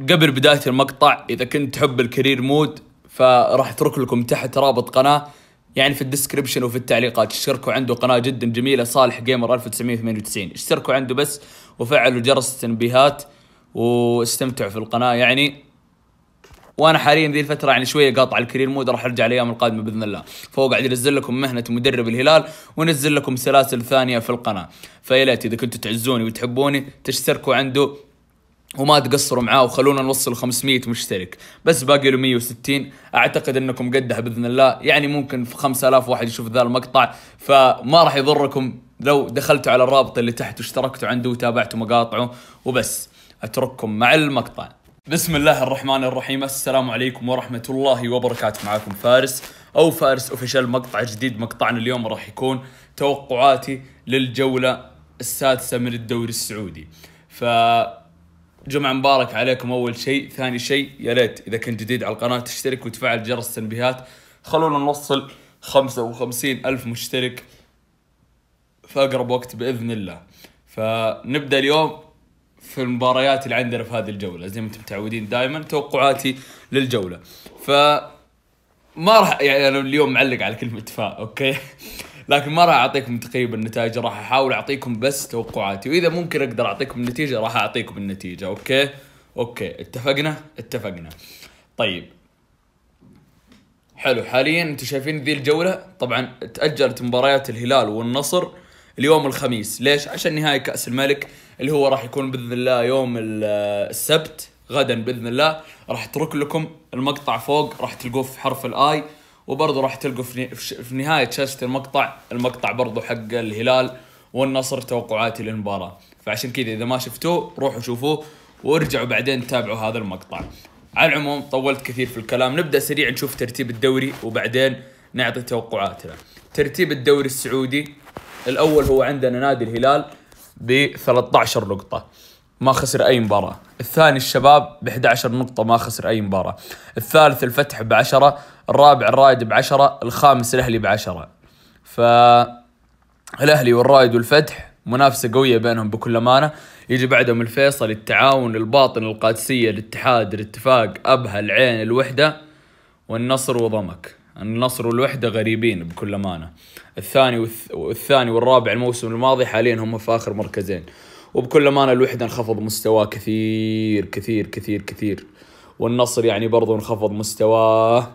قبل بداية المقطع إذا كنت تحب الكارير مود فراح أترك لكم تحت رابط قناة يعني في الديسكربشن وفي التعليقات اشتركوا عنده قناة جدا جميلة صالح جيمر 1998 اشتركوا عنده بس وفعلوا جرس التنبيهات واستمتعوا في القناة يعني وانا حاليا ذي الفتره يعني شويه قاطع الكارير مود راح ارجع الايام القادمه باذن الله فهو قاعد ينزل لكم مهنه مدرب الهلال ونزل لكم سلاسل ثانيه في القناه فيا ليت اذا كنتوا تعزوني وتحبوني تشتركوا عنده وما تقصروا معاه وخلونا نوصل 500 مشترك بس باقي له 160 اعتقد انكم قدها باذن الله يعني ممكن في 5000 واحد يشوف ذا المقطع فما راح يضركم لو دخلتوا على الرابط اللي تحت واشتركتوا عنده وتابعتوا مقاطعه وبس اترككم مع المقطع بسم الله الرحمن الرحيم السلام عليكم ورحمة الله وبركاته معكم فارس أو فارس أوفيشال مقطع جديد مقطعنا اليوم راح يكون توقعاتي للجولة السادسة من الدوري السعودي ف جمعة مبارك عليكم أول شيء، ثاني شيء يا ريت إذا كنت جديد على القناة تشترك وتفعل جرس التنبيهات خلونا نوصل 55 ألف مشترك في أقرب وقت بإذن الله فنبدأ اليوم في المباريات اللي عندنا في هذه الجولة زي ما انتم متعودين دائما توقعاتي للجولة ف ما راح يعني انا اليوم معلق على كلمة فاء اوكي لكن ما راح اعطيكم تقريب النتائج راح احاول اعطيكم بس توقعاتي واذا ممكن اقدر اعطيكم النتيجه راح اعطيكم النتيجه اوكي اوكي اتفقنا اتفقنا طيب حلو حاليا انتم شايفين ذي الجوله طبعا تاجلت مباريات الهلال والنصر اليوم الخميس ليش عشان نهائي كاس الملك اللي هو راح يكون باذن الله يوم السبت غدا باذن الله راح اترك لكم المقطع فوق راح تلقوه في حرف الاي وبرضه راح تلقوا في, في نهايه شاشه المقطع المقطع برضه حق الهلال والنصر توقعاتي للمباراه فعشان كذا اذا ما شفتوه روحوا شوفوه وارجعوا بعدين تابعوا هذا المقطع على العموم طولت كثير في الكلام نبدا سريع نشوف ترتيب الدوري وبعدين نعطي توقعاتنا ترتيب الدوري السعودي الاول هو عندنا نادي الهلال ب 13 نقطه ما خسر أي مباراة الثاني الشباب ب 11 نقطة ما خسر أي مباراة الثالث الفتح ب 10 الرابع الرائد ب 10 الخامس الأهلي ب 10 ف الأهلي والرائد والفتح منافسة قوية بينهم بكل أمانة يجي بعدهم الفيصل التعاون الباطن القادسية الاتحاد الاتفاق أبها العين الوحدة والنصر وضمك النصر والوحدة غريبين بكل أمانة الثاني والثاني والرابع الموسم الماضي حاليا هم في آخر مركزين وبكل أمانة الوحدة انخفض مستواه كثير كثير كثير كثير والنصر يعني برضو انخفض مستواه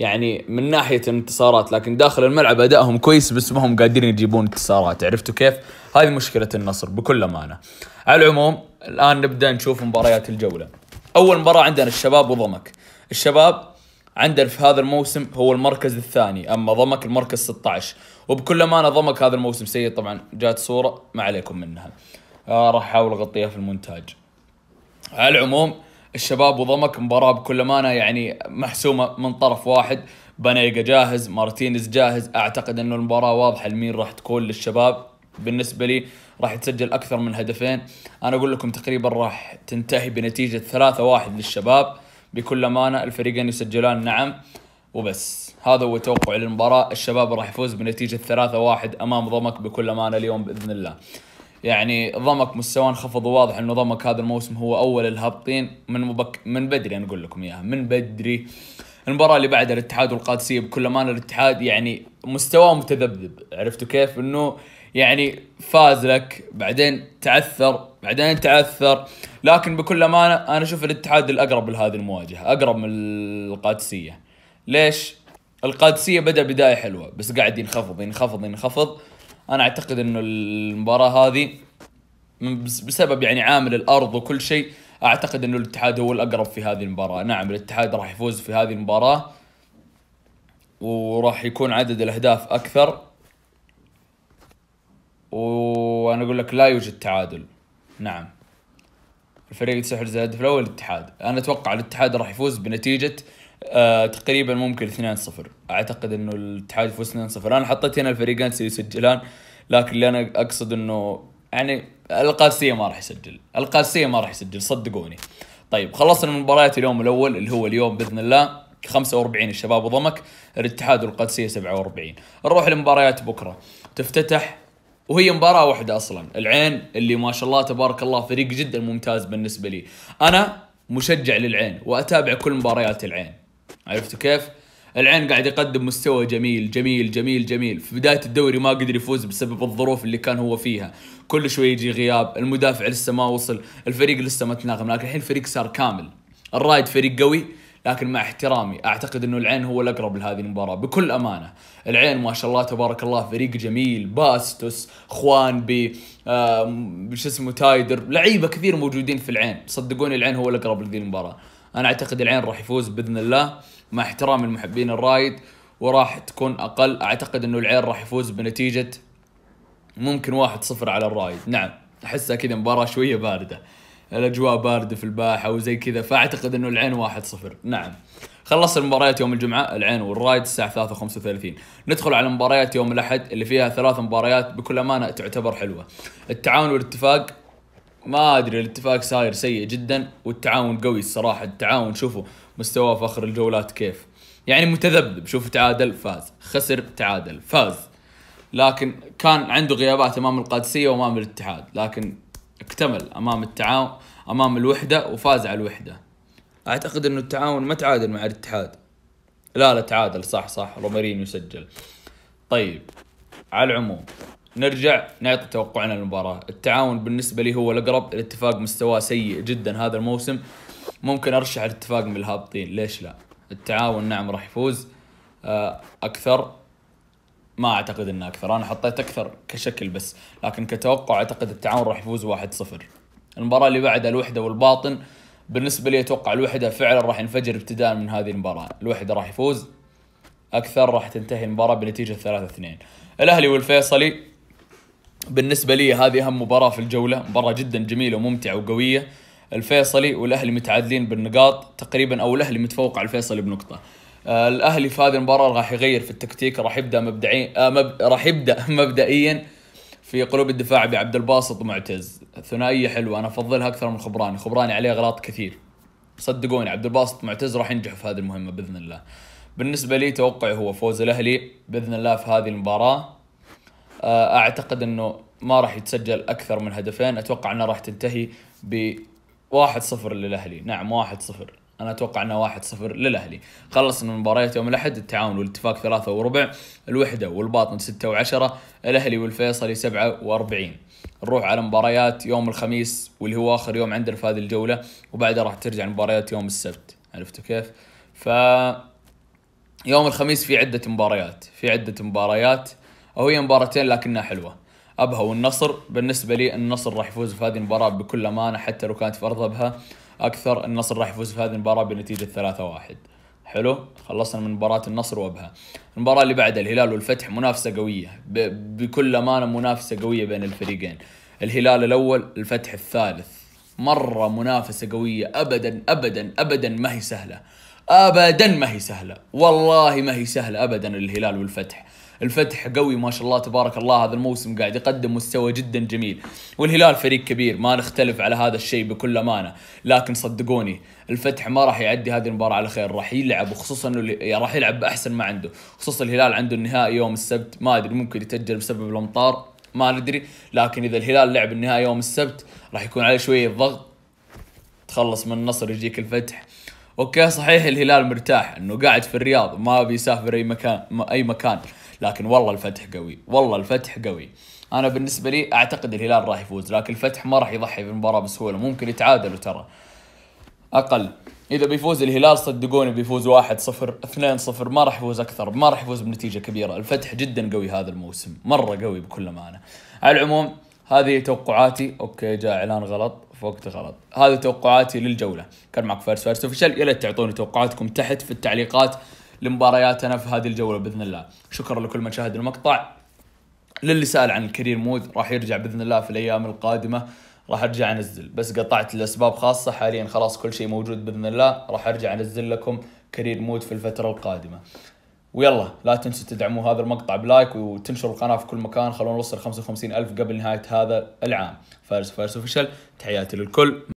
يعني من ناحية الانتصارات لكن داخل الملعب أدائهم كويس بس ما هم قادرين يجيبون انتصارات عرفتوا كيف؟ هذه مشكلة النصر بكل أمانة على العموم الآن نبدأ نشوف مباريات الجولة أول مباراة عندنا الشباب وضمك الشباب عندنا في هذا الموسم هو المركز الثاني اما ضمك المركز 16 وبكل امانه ضمك هذا الموسم سيء طبعا جات صوره ما عليكم منها آه راح احاول اغطيها في المونتاج على العموم الشباب وضمك مباراه بكل امانه يعني محسومه من طرف واحد بانيجا جاهز مارتينيز جاهز اعتقد انه المباراه واضحه لمين راح تكون للشباب بالنسبه لي راح يتسجل اكثر من هدفين انا اقول لكم تقريبا راح تنتهي بنتيجه 3-1 للشباب بكل امانه الفريقين يسجلان نعم وبس هذا هو توقع للمباراة الشباب راح يفوز بنتيجة 3-1 أمام ضمك بكل أمانة اليوم بإذن الله يعني ضمك مستواه انخفض وواضح انه ضمك هذا الموسم هو اول الهابطين من مبك من بدري انا اقول لكم اياها من بدري المباراة اللي بعدها الاتحاد والقادسية بكل امانة الاتحاد يعني مستواه متذبذب عرفتوا كيف انه يعني فاز لك بعدين تعثر بعدين تعثر لكن بكل امانة انا اشوف الاتحاد الاقرب لهذه المواجهة اقرب من القادسية ليش؟ القادسية بدأ بداية حلوة بس قاعد ينخفض ينخفض ينخفض انا اعتقد انه المباراه هذه بسبب يعني عامل الارض وكل شيء اعتقد انه الاتحاد هو الاقرب في هذه المباراه نعم الاتحاد راح يفوز في هذه المباراه وراح يكون عدد الاهداف اكثر وانا اقول لك لا يوجد تعادل نعم الفريق يتسحب الهدف الاول الاتحاد انا اتوقع الاتحاد راح يفوز بنتيجه آه تقريبا ممكن 2-0 اعتقد انه الاتحاد يفوز 2-0 انا حطيت هنا الفريقين سيسجلان لكن اللي انا اقصد انه يعني القادسيه ما راح يسجل القادسيه ما راح يسجل صدقوني طيب خلصنا من مباريات اليوم الاول اللي هو اليوم باذن الله 45 الشباب وضمك الاتحاد والقادسيه 47 نروح لمباريات بكره تفتتح وهي مباراة واحدة اصلا، العين اللي ما شاء الله تبارك الله فريق جدا ممتاز بالنسبة لي. انا مشجع للعين واتابع كل مباريات العين، عرفتوا كيف؟ العين قاعد يقدم مستوى جميل جميل جميل جميل في بداية الدوري ما قدر يفوز بسبب الظروف اللي كان هو فيها كل شوي يجي غياب المدافع لسه ما وصل الفريق لسه ما تناغم لكن الحين الفريق صار كامل الرايد فريق قوي لكن مع احترامي اعتقد انه العين هو الاقرب لهذه المباراه بكل امانه العين ما شاء الله تبارك الله فريق جميل باستوس خوان بي آه شو اسمه تايدر لعيبه كثير موجودين في العين صدقوني العين هو الاقرب لهذه المباراه انا اعتقد العين راح يفوز باذن الله مع احترام المحبين الرايد وراح تكون اقل اعتقد انه العين راح يفوز بنتيجه ممكن واحد صفر على الرايد نعم احسها كذا مباراه شويه بارده الاجواء بارده في الباحه وزي كذا فاعتقد انه العين واحد صفر نعم خلص المباريات يوم الجمعة العين والرايد الساعة 3:35 ندخل على مباريات يوم الأحد اللي فيها ثلاث مباريات بكل أمانة تعتبر حلوة التعاون والاتفاق ما ادري الاتفاق صاير سيء جدا والتعاون قوي الصراحه التعاون شوفوا مستواه في اخر الجولات كيف يعني متذبذب شوف تعادل فاز خسر تعادل فاز لكن كان عنده غيابات امام القادسيه وامام الاتحاد لكن اكتمل امام التعاون امام الوحده وفاز على الوحده اعتقد انه التعاون ما تعادل مع الاتحاد لا لا تعادل صح صح رومارينيو سجل طيب على العموم نرجع نعطي توقعنا للمباراة التعاون بالنسبة لي هو الأقرب الاتفاق مستواه سيء جدا هذا الموسم ممكن أرشح الاتفاق من الهابطين ليش لا التعاون نعم راح يفوز آه، أكثر ما أعتقد أنه أكثر أنا حطيت أكثر كشكل بس لكن كتوقع أعتقد التعاون راح يفوز 1-0 المباراة اللي بعدها الوحدة والباطن بالنسبة لي أتوقع الوحدة فعلا راح ينفجر ابتداء من هذه المباراة الوحدة راح يفوز أكثر راح تنتهي المباراة بنتيجة 3-2 الأهلي والفيصلي بالنسبة لي هذه أهم مباراة في الجولة مباراة جدا جميلة وممتعة وقوية الفيصلي والأهلي متعادلين بالنقاط تقريبا أو الأهلي متفوق على الفيصلي بنقطة آه، الأهلي في هذه المباراة راح يغير في التكتيك راح يبدأ مبدعي آه مب... راح يبدأ مبدئيا في قلوب الدفاع بعبد الباسط ومعتز ثنائية حلوة أنا أفضلها أكثر من خبراني خبراني عليه أغلاط كثير صدقوني عبد الباسط معتز راح ينجحوا في هذه المهمة بإذن الله بالنسبة لي توقعي هو فوز الأهلي بإذن الله في هذه المباراة آه، اعتقد انه ما راح يتسجل اكثر من هدفين اتوقع انها راح تنتهي ب 1-0 للاهلي نعم 1-0 انا اتوقع انه 1-0 للاهلي خلصنا مباريات يوم الاحد التعاون والاتفاق ثلاثة وربع الوحده والباطن 6 و10 الاهلي والفيصلي 47 نروح على مباريات يوم الخميس واللي هو اخر يوم عندنا في هذه الجوله وبعدها راح ترجع مباريات يوم السبت عرفتوا كيف ف يوم الخميس في عده مباريات في عده مباريات أو هي مباراتين لكنها حلوة أبها والنصر بالنسبة لي النصر راح يفوز في هذه المباراة بكل أمانة حتى لو كانت في أرض أبها أكثر النصر راح يفوز في هذه المباراة بنتيجة ثلاثة واحد حلو خلصنا من مباراة النصر وابها المباراة اللي بعدها الهلال والفتح منافسة قوية بكل أمانة منافسة قوية بين الفريقين الهلال الأول الفتح الثالث مرة منافسة قوية أبدا أبدا أبدا ما هي سهلة أبدا ما هي سهلة والله ما هي سهلة أبدا الهلال والفتح الفتح قوي ما شاء الله تبارك الله هذا الموسم قاعد يقدم مستوى جدا جميل والهلال فريق كبير ما نختلف على هذا الشيء بكل امانه لكن صدقوني الفتح ما راح يعدي هذه المباراه على خير راح يلعب وخصوصا انه راح يلعب باحسن ما عنده خصوصا الهلال عنده النهائي يوم السبت ما ادري ممكن يتاجل بسبب الامطار ما ندري لكن اذا الهلال لعب النهائي يوم السبت راح يكون عليه شويه ضغط تخلص من النصر يجيك الفتح اوكي صحيح الهلال مرتاح انه قاعد في الرياض ما بيسافر اي مكان اي مكان لكن والله الفتح قوي والله الفتح قوي انا بالنسبه لي اعتقد الهلال راح يفوز لكن الفتح ما راح يضحي بالمباراه بسهوله ممكن يتعادلوا ترى اقل اذا بيفوز الهلال صدقوني بيفوز 1 0 2 0 ما راح يفوز اكثر ما راح يفوز بنتيجه كبيره الفتح جدا قوي هذا الموسم مره قوي بكل امانه على العموم هذه توقعاتي اوكي جاء اعلان غلط في وقت غلط هذه توقعاتي للجوله كان معك فارس فارس اوفيشال يا ليت تعطوني توقعاتكم تحت في التعليقات لمبارياتنا في هذه الجوله باذن الله شكرا لكل من شاهد المقطع للي سال عن الكرير مود راح يرجع باذن الله في الايام القادمه راح ارجع انزل بس قطعت لاسباب خاصه حاليا خلاص كل شيء موجود باذن الله راح ارجع انزل لكم كرير مود في الفتره القادمه ويلا لا تنسوا تدعموا هذا المقطع بلايك وتنشروا القناه في كل مكان خلونا نوصل 55 الف قبل نهايه هذا العام فارس فارس اوفيشال تحياتي للكل